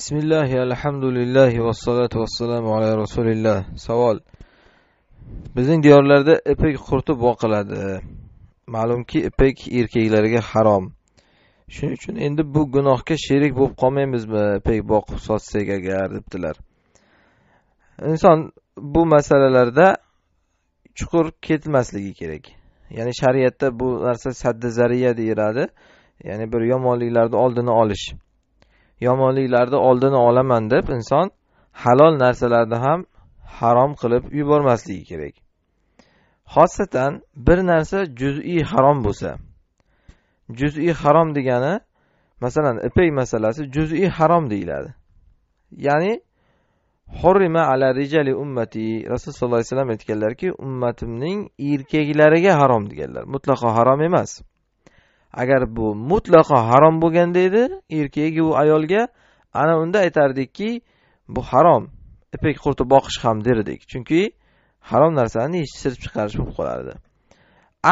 bismillahi alhamdulillahi vassalatu vassalamu ala rasulillah savol bizning diyorlarda ipak qurti boqiladi ma'lumki ipak erkaklarga harom shuning uchun endi bu gunohga sherik bo'lib qolmaymizmi Ipak boqib sotsak agar debdilar inson bu masalalarda chuqur ketmasligi kerak ya'ni shariatda bu narsa sadda zariya deyiladi ya'ni bir yomonliklarni oldini olish yomonliklarni oldini olaman deb inson halol narsalarni ham harom qilib yubormasligi kerak xosatan bir narsa juz'iy harom bo'lsa juz'iy harom degani masalan ipak masalasi juz'iy harom deyiladi ya'ni hurrima ala rijali ummati rasululloh sollallohu alayhi vasallam aytganlarki ummatimning erkaklariga harom deganlar mutlaqo harom emas agar bu mutlaqo harom bo'lganda edi erkagi u ayolga ana unda aytardikki bu harom ipak qurti boqish ham derdik chunki harom narsani sirib chiqarish bo'lib qolardi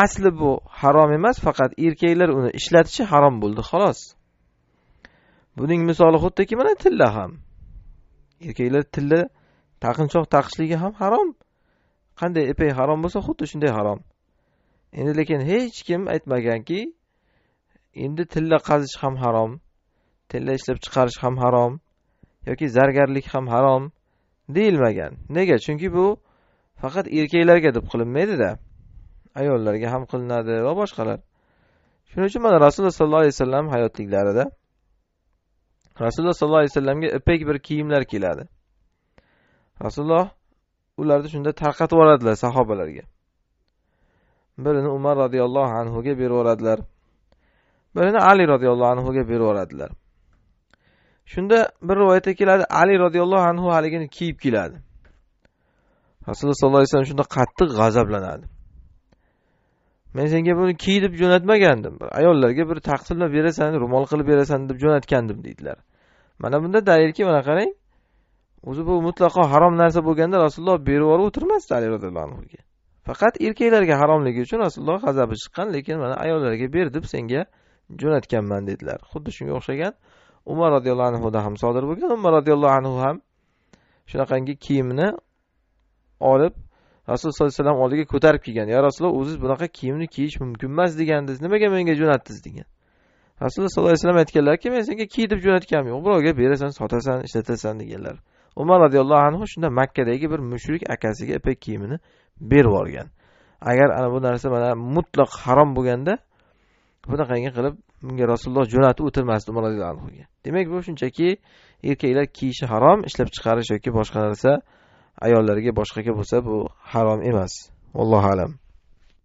asli bu harom emas faqat erkaklar uni ishlatishi harom bo'ldi xolos buning misoli xuddiki mana tilla ham erkaklar tilla taqinchoq taqishligi ham harom qanday ipak harom bo'lsa xuddi shunday harom endi lekin hech kim aytmaganki endi tilla qazish ham harom tilla ishlab chiqarish ham harom yoki zargarlik ham harom deyilmagan nega chunki bu faqat erkaklarga deb qilinmaydida ayollarga ham qilinadi va boshqalar shuning uchun mana rasululloh sollallohu alayhi vasallam hayotliklarida rasululloh sollallohu alayhi vasallamga ipak bir kiyimlar keladi rasululloh ularni shunda tarqatib yuboradilar sahobalarga birini umar roziyallohu anhuga berib yuboradilar birini ali roziyallohu anhuga beraveradilar shunda bir rivoyatda keladi ali roziyallohu anhu haligini kiyib keladi rasululloh sollallohu alayhi vasallam shunda qattiq g'azablanadi men senga buni kiy deb jo'natmagandim ayollarga bir taqsimlab berasan ro'mol qilib berasan deb jo'natgandim deydilar mana bunda dalilki mana qarang o'zi bu mutlaqo harom narsa bo'lganda rasululloh berib yuborib o'tirmasdi ali roziyallohu anhuga faqat erkaklarga haromligi uchun rasululloh g'azabi chiqqan lekin mana ayollarga ber deb senga jo'natganman dedilar xuddi shunga o'xshagan umar roziyallohu anhuda ham sodir bo'lgan umar roziyallohu anhu ham shunaqangi kiyimni olib rasululloh sollallohu alayhi vasallam oldiga ko'tarib kelgan ya rasululloh o'ziz bunaqa kiyimni kiyish mumkin emas degandiz nimaga menga jo'natdingiz degan rasululloh sollallohu alayhi vasallam aytganlarki men senga kiy deb jo'natganim yo'q birovga berasan sotasan ishlatasan deganlar umar roziyallohu anhu shunda makkadagi bir mushrik akasiga ipak kiyimini berib yuborgan agar ana bu narsa mana mutlaq harom bo'lganda bunaqangi qilib bunga rasululloh jo'natib o'tirmasdi umar roziyallohu anhuga demak bu shunchaki erkaklar kiyishi harom ishlab chiqarish yoki boshqa narsa ayollarga boshqaga bo'lsa bu harom emas allohu alam